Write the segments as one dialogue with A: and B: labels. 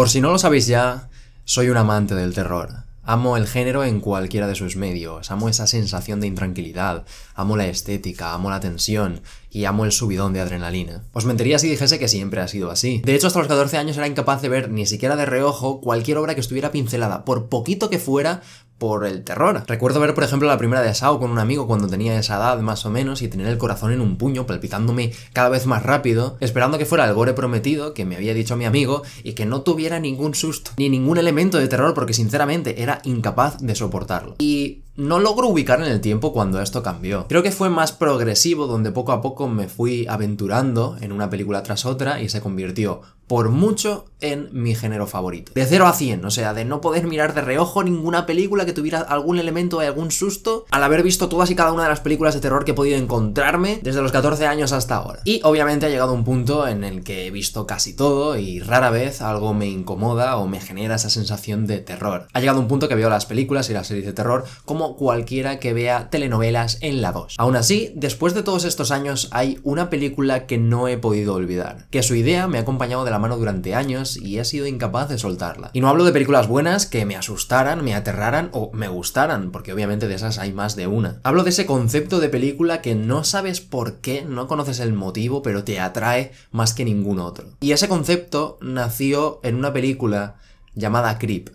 A: Por si no lo sabéis ya, soy un amante del terror. Amo el género en cualquiera de sus medios, amo esa sensación de intranquilidad, amo la estética, amo la tensión y amo el subidón de adrenalina. Os mentiría si dijese que siempre ha sido así. De hecho, hasta los 14 años era incapaz de ver ni siquiera de reojo cualquier obra que estuviera pincelada, por poquito que fuera, por el terror. Recuerdo ver, por ejemplo, la primera de Asao con un amigo cuando tenía esa edad más o menos y tener el corazón en un puño palpitándome cada vez más rápido, esperando que fuera el gore prometido que me había dicho mi amigo y que no tuviera ningún susto ni ningún elemento de terror porque sinceramente era incapaz de soportarlo. Y no logro ubicar en el tiempo cuando esto cambió. Creo que fue más progresivo donde poco a poco me fui aventurando en una película tras otra y se convirtió por mucho en mi género favorito. De 0 a 100, o sea, de no poder mirar de reojo ninguna película que tuviera algún elemento de algún susto, al haber visto todas y cada una de las películas de terror que he podido encontrarme desde los 14 años hasta ahora. Y obviamente ha llegado un punto en el que he visto casi todo y rara vez algo me incomoda o me genera esa sensación de terror. Ha llegado un punto que veo las películas y las series de terror como cualquiera que vea telenovelas en la 2. Aún así, después de todos estos años hay una película que no he podido olvidar, que su idea me ha acompañado de la mano durante años y he sido incapaz de soltarla. Y no hablo de películas buenas que me asustaran, me aterraran o me gustaran, porque obviamente de esas hay más de una. Hablo de ese concepto de película que no sabes por qué, no conoces el motivo, pero te atrae más que ningún otro. Y ese concepto nació en una película llamada Creep,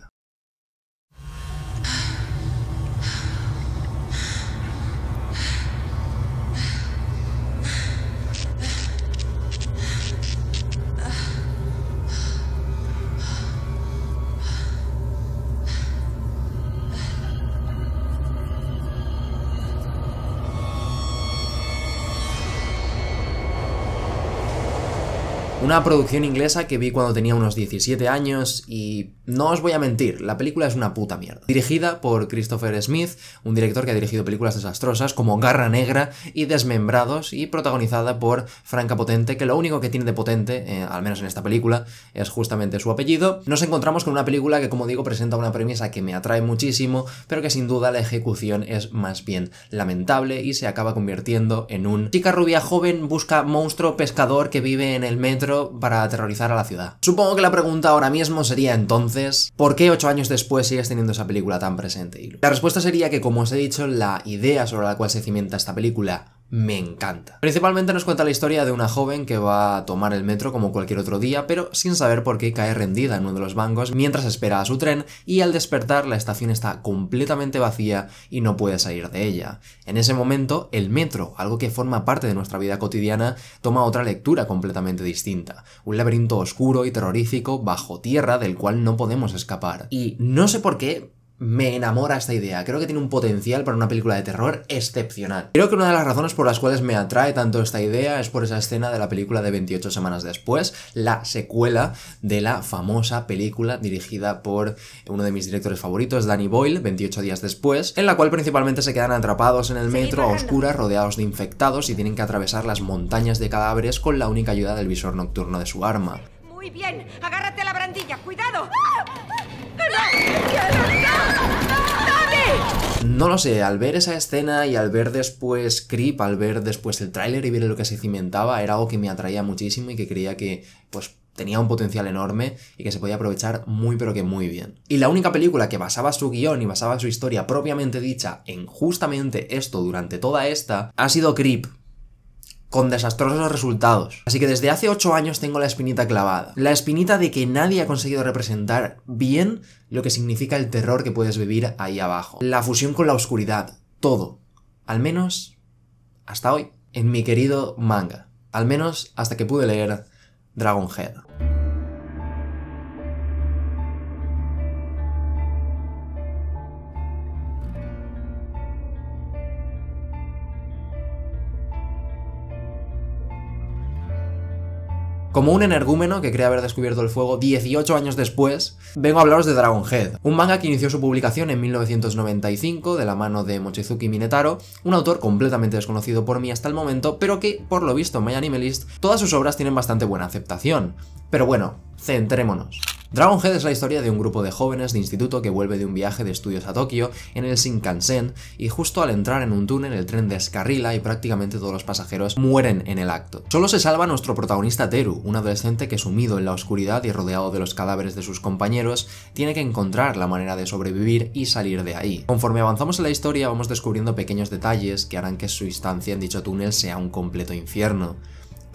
A: Una producción inglesa que vi cuando tenía unos 17 años y no os voy a mentir, la película es una puta mierda. Dirigida por Christopher Smith, un director que ha dirigido películas desastrosas como Garra Negra y Desmembrados, y protagonizada por Franca Potente, que lo único que tiene de potente, eh, al menos en esta película, es justamente su apellido. Nos encontramos con una película que, como digo, presenta una premisa que me atrae muchísimo, pero que sin duda la ejecución es más bien lamentable y se acaba convirtiendo en un chica rubia joven busca monstruo pescador que vive en el metro para aterrorizar a la ciudad. Supongo que la pregunta ahora mismo sería entonces ¿por qué ocho años después sigues teniendo esa película tan presente? La respuesta sería que, como os he dicho, la idea sobre la cual se cimienta esta película me encanta. Principalmente nos cuenta la historia de una joven que va a tomar el metro como cualquier otro día, pero sin saber por qué cae rendida en uno de los bancos mientras espera a su tren y al despertar la estación está completamente vacía y no puede salir de ella. En ese momento, el metro, algo que forma parte de nuestra vida cotidiana, toma otra lectura completamente distinta, un laberinto oscuro y terrorífico bajo tierra del cual no podemos escapar. Y no sé por qué, me enamora esta idea. Creo que tiene un potencial para una película de terror excepcional. Creo que una de las razones por las cuales me atrae tanto esta idea es por esa escena de la película de 28 semanas después, la secuela de la famosa película dirigida por uno de mis directores favoritos, Danny Boyle, 28 días después, en la cual principalmente se quedan atrapados en el metro a oscuras, rodeados de infectados y tienen que atravesar las montañas de cadáveres con la única ayuda del visor nocturno de su arma. Muy bien, agárrate a la brandilla, cuidado. No lo sé, al ver esa escena y al ver después Creep, al ver después el tráiler y ver lo que se cimentaba, era algo que me atraía muchísimo y que creía que, pues, tenía un potencial enorme y que se podía aprovechar muy pero que muy bien. Y la única película que basaba su guión y basaba su historia propiamente dicha en justamente esto durante toda esta ha sido Creep, con desastrosos resultados. Así que desde hace 8 años tengo la espinita clavada. La espinita de que nadie ha conseguido representar bien lo que significa el terror que puedes vivir ahí abajo. La fusión con la oscuridad. Todo. Al menos hasta hoy. En mi querido manga. Al menos hasta que pude leer Dragon Head. Como un energúmeno que cree haber descubierto el fuego 18 años después, vengo a hablaros de Dragon Head, un manga que inició su publicación en 1995 de la mano de Mochizuki Minetaro, un autor completamente desconocido por mí hasta el momento, pero que, por lo visto en My Animalist, todas sus obras tienen bastante buena aceptación. Pero bueno, centrémonos. Dragon Head es la historia de un grupo de jóvenes de instituto que vuelve de un viaje de estudios a Tokio en el Shinkansen y justo al entrar en un túnel el tren descarrila y prácticamente todos los pasajeros mueren en el acto. Solo se salva nuestro protagonista Teru, un adolescente que sumido en la oscuridad y rodeado de los cadáveres de sus compañeros, tiene que encontrar la manera de sobrevivir y salir de ahí. Conforme avanzamos en la historia vamos descubriendo pequeños detalles que harán que su instancia en dicho túnel sea un completo infierno.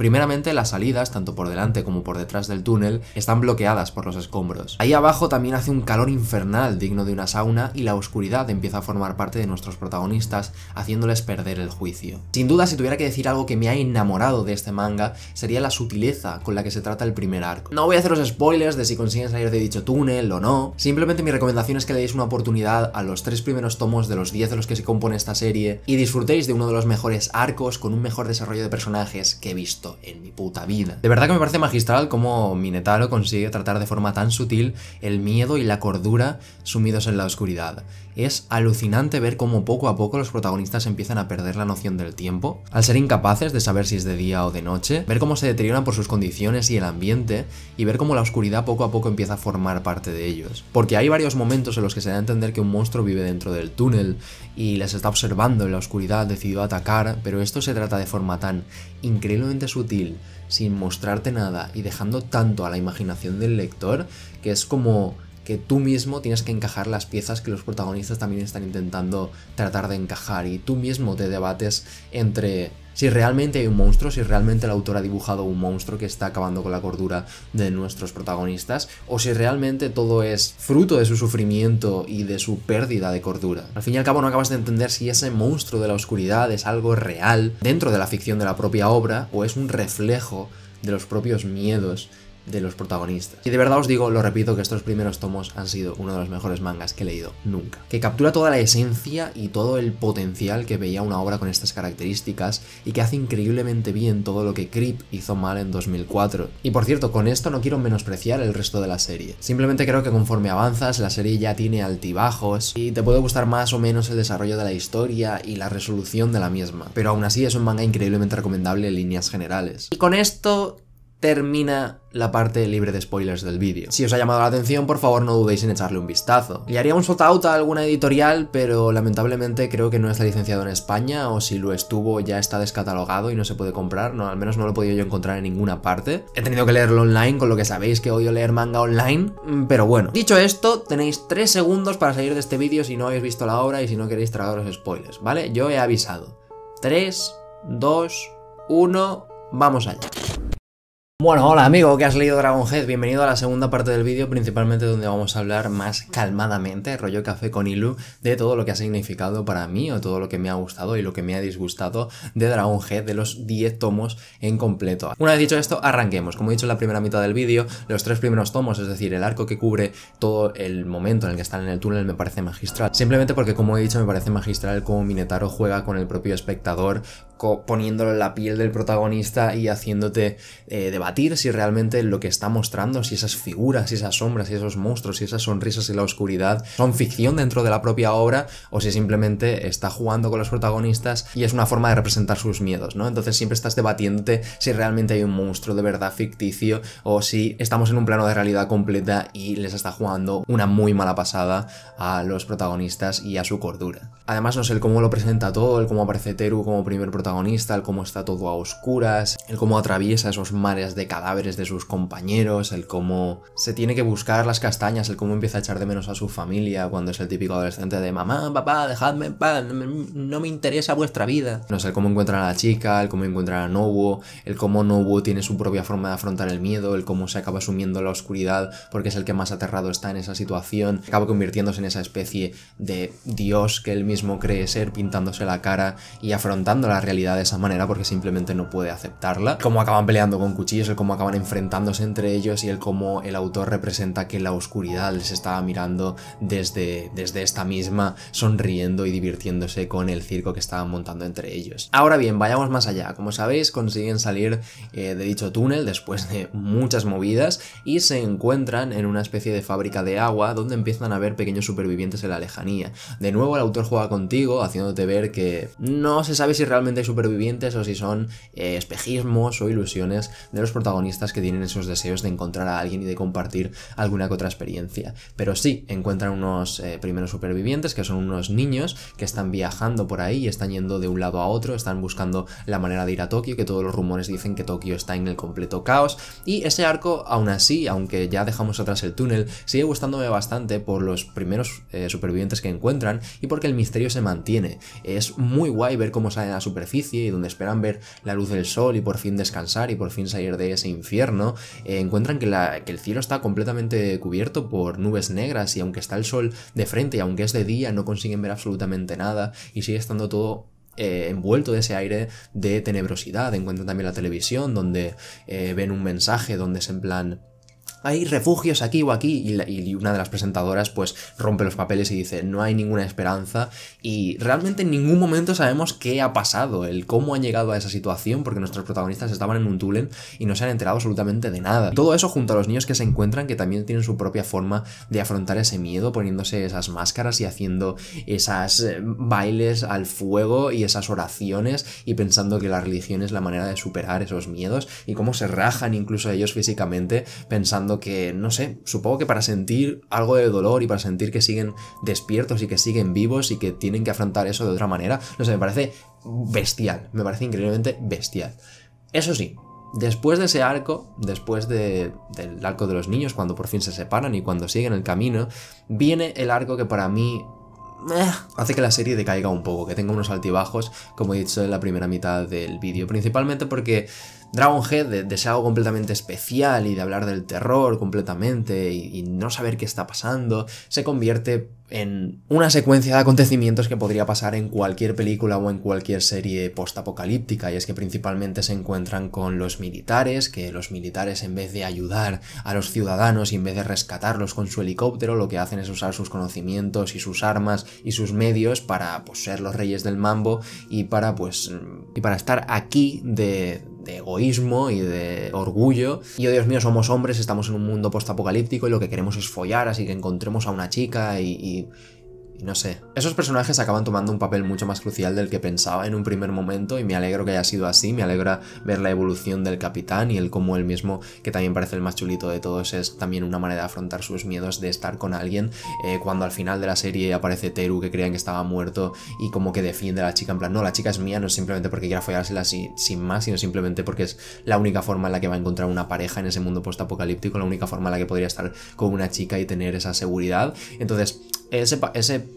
A: Primeramente, las salidas, tanto por delante como por detrás del túnel, están bloqueadas por los escombros. Ahí abajo también hace un calor infernal digno de una sauna y la oscuridad empieza a formar parte de nuestros protagonistas, haciéndoles perder el juicio. Sin duda, si tuviera que decir algo que me ha enamorado de este manga, sería la sutileza con la que se trata el primer arco. No voy a hacer los spoilers de si consiguen salir de dicho túnel o no, simplemente mi recomendación es que le deis una oportunidad a los tres primeros tomos de los 10 de los que se compone esta serie y disfrutéis de uno de los mejores arcos con un mejor desarrollo de personajes que he visto en mi puta vida. De verdad que me parece magistral cómo Minetaro consigue tratar de forma tan sutil el miedo y la cordura sumidos en la oscuridad. Es alucinante ver cómo poco a poco los protagonistas empiezan a perder la noción del tiempo, al ser incapaces de saber si es de día o de noche, ver cómo se deterioran por sus condiciones y el ambiente, y ver cómo la oscuridad poco a poco empieza a formar parte de ellos. Porque hay varios momentos en los que se da a entender que un monstruo vive dentro del túnel y les está observando en la oscuridad, decidió atacar, pero esto se trata de forma tan increíblemente sutil, sin mostrarte nada y dejando tanto a la imaginación del lector que es como que tú mismo tienes que encajar las piezas que los protagonistas también están intentando tratar de encajar y tú mismo te debates entre si realmente hay un monstruo, si realmente el autor ha dibujado un monstruo que está acabando con la cordura de nuestros protagonistas, o si realmente todo es fruto de su sufrimiento y de su pérdida de cordura. Al fin y al cabo no acabas de entender si ese monstruo de la oscuridad es algo real dentro de la ficción de la propia obra o es un reflejo de los propios miedos de los protagonistas. Y de verdad os digo, lo repito, que estos primeros tomos han sido uno de los mejores mangas que he leído nunca. Que captura toda la esencia y todo el potencial que veía una obra con estas características y que hace increíblemente bien todo lo que Creep hizo mal en 2004. Y por cierto, con esto no quiero menospreciar el resto de la serie. Simplemente creo que conforme avanzas, la serie ya tiene altibajos y te puede gustar más o menos el desarrollo de la historia y la resolución de la misma. Pero aún así es un manga increíblemente recomendable en líneas generales. Y con esto termina la parte libre de spoilers del vídeo. Si os ha llamado la atención, por favor no dudéis en echarle un vistazo. Le haría un shout a alguna editorial, pero lamentablemente creo que no está licenciado en España, o si lo estuvo ya está descatalogado y no se puede comprar, no, al menos no lo he podido yo encontrar en ninguna parte. He tenido que leerlo online, con lo que sabéis que odio leer manga online, mm, pero bueno. Dicho esto, tenéis 3 segundos para salir de este vídeo si no habéis visto la obra y si no queréis los spoilers, ¿vale? Yo he avisado. 3, 2, 1, vamos allá. Bueno, hola amigo que has leído Dragon Head, bienvenido a la segunda parte del vídeo, principalmente donde vamos a hablar más calmadamente, rollo café con Ilu, de todo lo que ha significado para mí o todo lo que me ha gustado y lo que me ha disgustado de Dragon Head, de los 10 tomos en completo. Una vez dicho esto, arranquemos. Como he dicho en la primera mitad del vídeo, los tres primeros tomos, es decir, el arco que cubre todo el momento en el que están en el túnel me parece magistral. Simplemente porque, como he dicho, me parece magistral cómo Minetaro juega con el propio espectador, poniéndolo en la piel del protagonista y haciéndote eh, debatir si realmente lo que está mostrando, si esas figuras, si esas sombras, si esos monstruos, si esas sonrisas y la oscuridad son ficción dentro de la propia obra o si simplemente está jugando con los protagonistas y es una forma de representar sus miedos, ¿no? Entonces siempre estás debatiéndote si realmente hay un monstruo de verdad ficticio o si estamos en un plano de realidad completa y les está jugando una muy mala pasada a los protagonistas y a su cordura. Además, no sé, el cómo lo presenta todo, el cómo aparece Teru como primer protagonista, el cómo está todo a oscuras, el cómo atraviesa esos mares de cadáveres de sus compañeros, el cómo se tiene que buscar las castañas, el cómo empieza a echar de menos a su familia cuando es el típico adolescente de mamá, papá, dejadme en no me interesa vuestra vida. No sé, el cómo encuentra a la chica, el cómo encuentra a Nobuo, el cómo Nobuo tiene su propia forma de afrontar el miedo, el cómo se acaba asumiendo la oscuridad porque es el que más aterrado está en esa situación, acaba convirtiéndose en esa especie de dios que él mismo cree ser, pintándose la cara y afrontando la realidad de esa manera porque simplemente no puede aceptarla. Cómo acaban peleando con cuchillos, el cómo acaban enfrentándose entre ellos y el cómo el autor representa que la oscuridad les estaba mirando desde, desde esta misma, sonriendo y divirtiéndose con el circo que estaban montando entre ellos. Ahora bien, vayamos más allá. Como sabéis, consiguen salir eh, de dicho túnel después de muchas movidas y se encuentran en una especie de fábrica de agua donde empiezan a ver pequeños supervivientes en la lejanía. De nuevo, el autor juega contigo, haciéndote ver que no se sabe si realmente hay supervivientes o si son eh, espejismos o ilusiones de los protagonistas que tienen esos deseos de encontrar a alguien y de compartir alguna que otra experiencia. Pero sí, encuentran unos eh, primeros supervivientes que son unos niños que están viajando por ahí y están yendo de un lado a otro, están buscando la manera de ir a Tokio, que todos los rumores dicen que Tokio está en el completo caos. Y ese arco, aún así, aunque ya dejamos atrás el túnel, sigue gustándome bastante por los primeros eh, supervivientes que encuentran y porque el misterio se mantiene. Es muy guay ver cómo sale a la superficie y donde esperan ver la luz del sol y por fin descansar y por fin salir de ese infierno, eh, encuentran que, el cielo está completamente cubierto por nubes negras y aunque está el sol de frente y aunque es de día no consiguen ver absolutamente nada y sigue estando todo eh, envuelto de ese aire de tenebrosidad. Encuentran también la televisión donde eh, ven un mensaje donde es en plan hay refugios aquí o aquí. Y, una de las presentadoras pues rompe los papeles y dice, no hay ninguna esperanza. Y realmente en ningún momento sabemos qué ha pasado, el cómo han llegado a esa situación, porque nuestros protagonistas estaban en un tulen y no se han enterado absolutamente de nada. todo eso junto a los niños que se encuentran, que también tienen su propia forma de afrontar ese miedo, poniéndose esas máscaras y haciendo esas eh, bailes al fuego y esas oraciones y pensando que la religión es la manera de superar esos miedos y cómo se rajan incluso ellos físicamente pensando que, no sé, supongo que para sentir algo de dolor y para sentir que siguen despiertos y que siguen vivos y que tienen que afrontar eso de otra manera, no sé, me parece bestial, me parece increíblemente bestial. Eso sí, después de ese arco, después del arco de los niños, cuando por fin se separan y cuando siguen el camino, viene el arco que para mí eh, hace que la serie decaiga un poco, que tenga unos altibajos, como he dicho en la primera mitad del vídeo, principalmente porque Dragon Head de, ser algo completamente especial y de hablar del terror completamente y, no saber qué está pasando, se convierte en una secuencia de acontecimientos que podría pasar en cualquier película o en cualquier serie postapocalíptica, y es que principalmente se encuentran con los militares, que los militares en vez de ayudar a los ciudadanos y en vez de rescatarlos con su helicóptero, lo que hacen es usar sus conocimientos y sus armas y sus medios para pues, ser los reyes del mambo y para pues y para estar aquí de egoísmo y de orgullo. Y oh Dios mío, somos hombres, estamos en un mundo postapocalíptico y lo que queremos es follar, así que encontremos a una chica y no sé. Esos personajes acaban tomando un papel mucho más crucial del que pensaba en un primer momento y me alegro que haya sido así, me alegra ver la evolución del capitán y el cómo él mismo, que también parece el más chulito de todos, es también una manera de afrontar sus miedos de estar con alguien, eh, cuando al final de la serie aparece Teru que creían que estaba muerto y como que defiende a la chica en plan, no, la chica es mía, no es simplemente porque quiera follársela así, sin más, sino simplemente porque es la única forma en la que va a encontrar una pareja en ese mundo postapocalíptico, la única forma en la que podría estar con una chica y tener esa seguridad. Entonces, ese, ese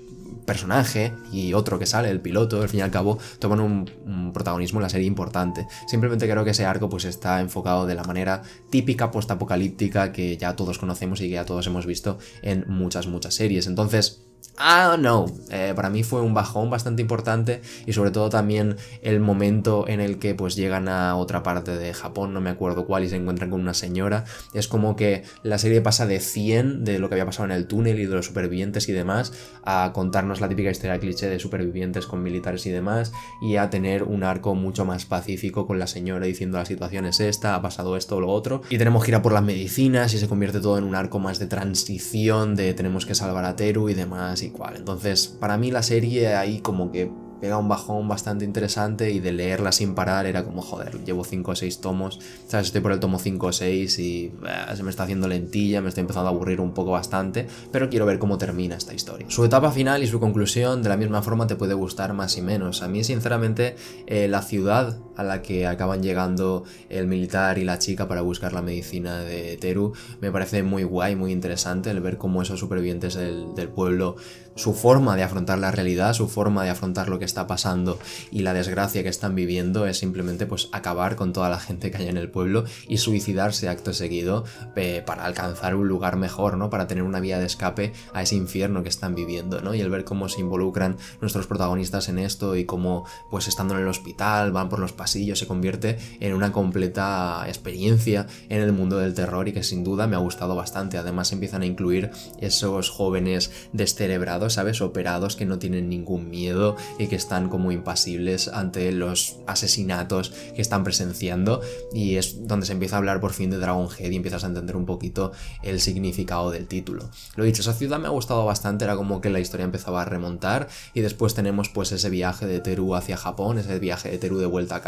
A: personaje y otro que sale, el piloto, al fin y al cabo, toman un, protagonismo en la serie importante. Simplemente creo que ese arco pues está enfocado de la manera típica postapocalíptica que ya todos conocemos y que ya todos hemos visto en muchas, muchas series. Entonces, Ah, no. Eh, para mí fue un bajón bastante importante y sobre todo también el momento en el que pues llegan a otra parte de Japón, no me acuerdo cuál, y se encuentran con una señora. Es como que la serie pasa de 100 de lo que había pasado en el túnel y de los supervivientes y demás a contarnos la típica historia cliché de supervivientes con militares y demás y a tener un arco mucho más pacífico con la señora diciendo la situación es esta, ha pasado esto o lo otro. Y tenemos que ir a por las medicinas y se convierte todo en un arco más de transición de tenemos que salvar a Teru y demás igual cual. Entonces, para mí la serie ahí como que pega un bajón bastante interesante y de leerla sin parar era como, joder, llevo 5 o 6 tomos, ¿sabes? Estoy por el tomo 5 o 6 y se me está haciendo lentilla, me está empezando a aburrir un poco bastante, pero quiero ver cómo termina esta historia. Su etapa final y su conclusión de la misma forma te puede gustar más y menos. A mí, sinceramente, eh, la ciudad a la que acaban llegando el militar y la chica para buscar la medicina de Teru. Me parece muy guay, muy interesante el ver cómo esos supervivientes del, pueblo, su forma de afrontar la realidad, su forma de afrontar lo que está pasando y la desgracia que están viviendo es simplemente pues acabar con toda la gente que hay en el pueblo y suicidarse acto seguido eh, para alcanzar un lugar mejor, ¿no? Para tener una vía de escape a ese infierno que están viviendo, ¿no? Y el ver cómo se involucran nuestros protagonistas en esto y cómo pues estando en el hospital van por los yo se convierte en una completa experiencia en el mundo del terror y que sin duda me ha gustado bastante. Además empiezan a incluir esos jóvenes descerebrados, ¿sabes? Operados que no tienen ningún miedo y que están como impasibles ante los asesinatos que están presenciando y es donde se empieza a hablar por fin de Dragon Head y empiezas a entender un poquito el significado del título. Lo dicho, esa ciudad me ha gustado bastante, era como que la historia empezaba a remontar y después tenemos pues ese viaje de Teru hacia Japón, ese viaje de Teru de vuelta a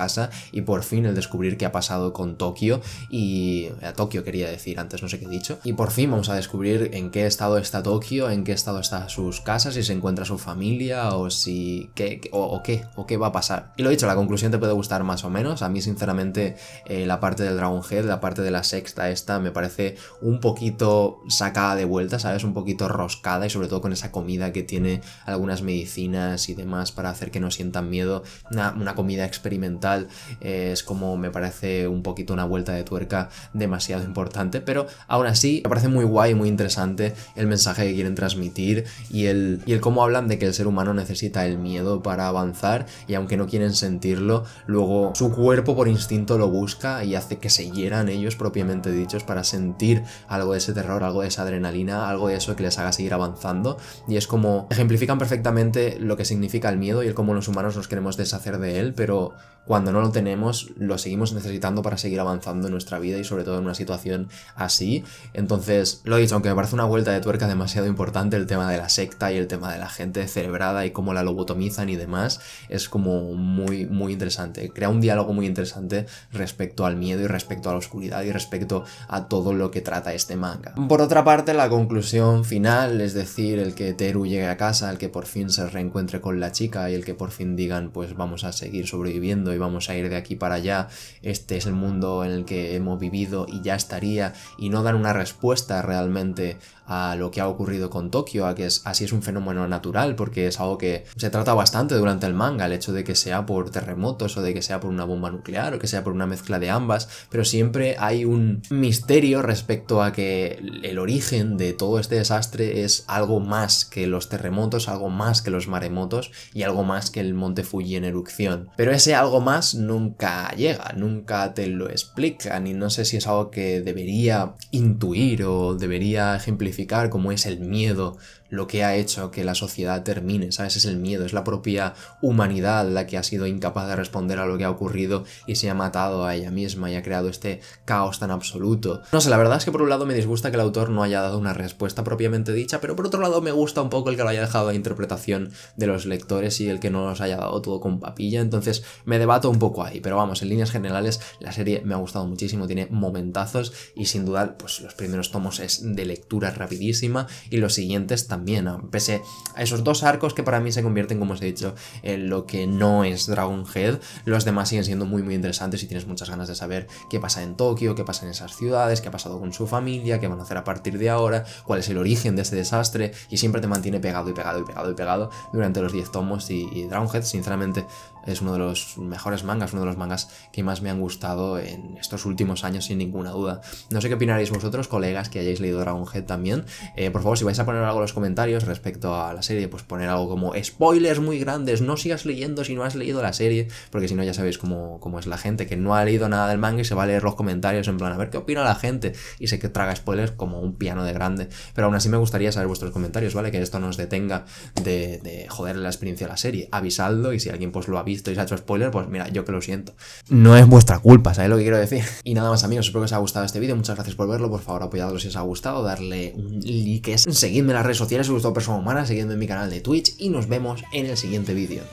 A: y por fin el descubrir qué ha pasado con Tokio y... a eh, Tokio quería decir antes, no sé qué he dicho. Y por fin vamos a descubrir en qué estado está Tokio, en qué estado están sus casas, si se encuentra su familia o si... Qué, qué, o qué va a pasar. Y lo dicho, la conclusión te puede gustar más o menos. A mí sinceramente eh, la parte del Dragon Head, la parte de la sexta esta me parece un poquito sacada de vuelta, ¿sabes? Un poquito roscada y sobre todo con esa comida que tiene algunas medicinas y demás para hacer que no sientan miedo. una comida experimental eh, es como me parece un poquito una vuelta de tuerca demasiado importante, pero aún así me parece muy guay, muy interesante el mensaje que quieren transmitir y el, y el cómo hablan de que el ser humano necesita el miedo para avanzar y aunque no quieren sentirlo, luego su cuerpo por instinto lo busca y hace que se hieran ellos propiamente dichos para sentir algo de ese terror, algo de esa adrenalina, algo de eso que les haga seguir avanzando y es como ejemplifican perfectamente lo que significa el miedo y el cómo los humanos nos queremos deshacer de él, pero cuando no lo tenemos, lo seguimos necesitando para seguir avanzando en nuestra vida y sobre todo en una situación así. Entonces, lo he dicho, aunque me parece una vuelta de tuerca demasiado importante el tema de la secta y el tema de la gente celebrada y cómo la lobotomizan y demás, es como muy, muy interesante. Crea un diálogo muy interesante respecto al miedo y respecto a la oscuridad y respecto a todo lo que trata este manga. Por otra parte, la conclusión final, es decir, el que Teru llegue a casa, el que por fin se reencuentre con la chica y el que por fin digan, pues vamos a seguir sobreviviendo vamos a ir de aquí para allá, este es el mundo en el que hemos vivido y ya estaría, y no dan una respuesta realmente a lo que ha ocurrido con Tokio, a que es, así es un fenómeno natural, porque es algo que se trata bastante durante el manga, el hecho de que sea por terremotos o de que sea por una bomba nuclear o que sea por una mezcla de ambas, pero siempre hay un misterio respecto a que el origen de todo este desastre es algo más que los terremotos, algo más que los maremotos y algo más que el monte Fuji en erupción. Pero ese algo más nunca llega, nunca te lo explican y no sé si es algo que debería intuir o debería ejemplificar como es el miedo lo que ha hecho que la sociedad termine, ¿sabes? Es el miedo, es la propia humanidad la que ha sido incapaz de responder a lo que ha ocurrido y se ha matado a ella misma y ha creado este caos tan absoluto. No sé, la verdad es que por un lado me disgusta que el autor no haya dado una respuesta propiamente dicha, pero por otro lado me gusta un poco el que lo haya dejado a interpretación de los lectores y el que no los haya dado todo con papilla, entonces me debato un poco ahí, pero vamos, en líneas generales la serie me ha gustado muchísimo, tiene momentazos y sin duda pues los primeros tomos es de lectura rapidísima y los siguientes también pese a esos dos arcos que para mí se convierten, como os he dicho, en lo que no es Dragon Head, los demás siguen siendo muy muy interesantes y tienes muchas ganas de saber qué pasa en Tokio, qué pasa en esas ciudades, qué ha pasado con su familia, qué van a hacer a partir de ahora, cuál es el origen de ese desastre y siempre te mantiene pegado y pegado y pegado y pegado durante los 10 tomos y, Dragon Head, sinceramente, es uno de los mejores mangas, uno de los mangas que más me han gustado en estos últimos años, sin ninguna duda. No sé qué opinaréis vosotros, colegas, que hayáis leído Dragon Head también. Eh, por favor, si vais a poner algo en los comentarios, comentarios respecto a la serie, pues poner algo como spoilers muy grandes, no sigas leyendo si no has leído la serie, porque si no ya sabéis cómo, es la gente que no ha leído nada del manga y se va a leer los comentarios en plan a ver qué opina la gente y sé que traga spoilers como un piano de grande, pero aún así me gustaría saber vuestros comentarios, ¿vale? Que esto nos detenga de, de la experiencia de la serie, avisadlo y si alguien pues lo ha visto y se ha hecho spoiler, pues mira, yo que lo siento. No es vuestra culpa, ¿sabéis lo que quiero decir? Y nada más amigos, espero que os haya gustado este vídeo, muchas gracias por verlo, por favor apoyadlo si os ha gustado, darle un like, seguidme en las redes sociales, si les gustó Persona Humana, siguiendo en mi canal de Twitch y nos vemos en el siguiente vídeo.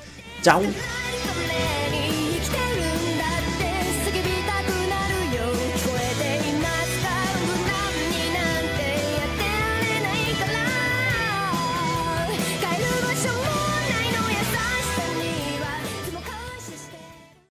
A: ¡Chao!